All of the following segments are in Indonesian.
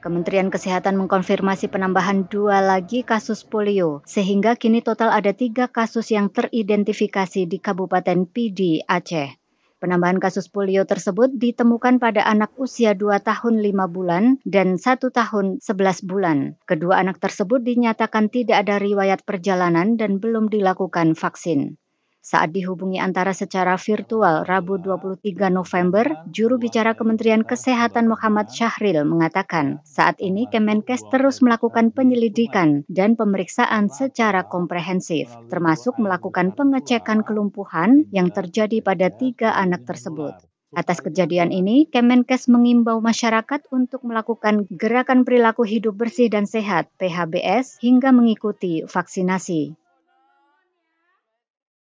Kementerian Kesehatan mengkonfirmasi penambahan dua lagi kasus polio, sehingga kini total ada tiga kasus yang teridentifikasi di Kabupaten PD Aceh. Penambahan kasus polio tersebut ditemukan pada anak usia 2 tahun 5 bulan dan 1 tahun 11 bulan. Kedua anak tersebut dinyatakan tidak ada riwayat perjalanan dan belum dilakukan vaksin. Saat dihubungi antara secara virtual Rabu 23 November, juru bicara Kementerian Kesehatan Muhammad Syahril mengatakan, saat ini Kemenkes terus melakukan penyelidikan dan pemeriksaan secara komprehensif, termasuk melakukan pengecekan kelumpuhan yang terjadi pada tiga anak tersebut. Atas kejadian ini, Kemenkes mengimbau masyarakat untuk melakukan gerakan perilaku hidup bersih dan sehat (PHBS) hingga mengikuti vaksinasi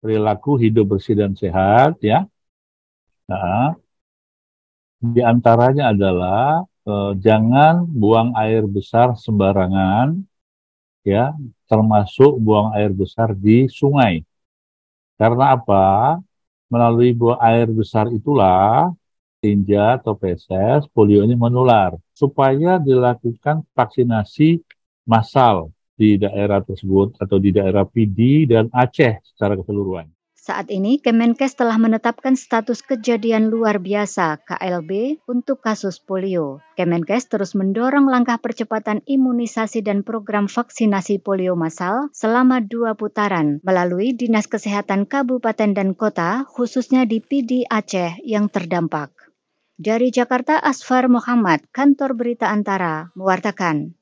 perilaku hidup bersih dan sehat ya. Nah, di antaranya adalah eh, jangan buang air besar sembarangan ya, termasuk buang air besar di sungai. Karena apa? Melalui buang air besar itulah tinja atau feses polio ini menular supaya dilakukan vaksinasi massal di daerah tersebut atau di daerah PD dan Aceh secara keseluruhan. Saat ini, Kemenkes telah menetapkan status kejadian luar biasa (KLB) untuk kasus polio. Kemenkes terus mendorong langkah percepatan imunisasi dan program vaksinasi polio massal selama dua putaran melalui Dinas Kesehatan Kabupaten dan Kota, khususnya di PD Aceh yang terdampak. Dari Jakarta, Asfar Muhammad, Kantor Berita Antara, mewartakan.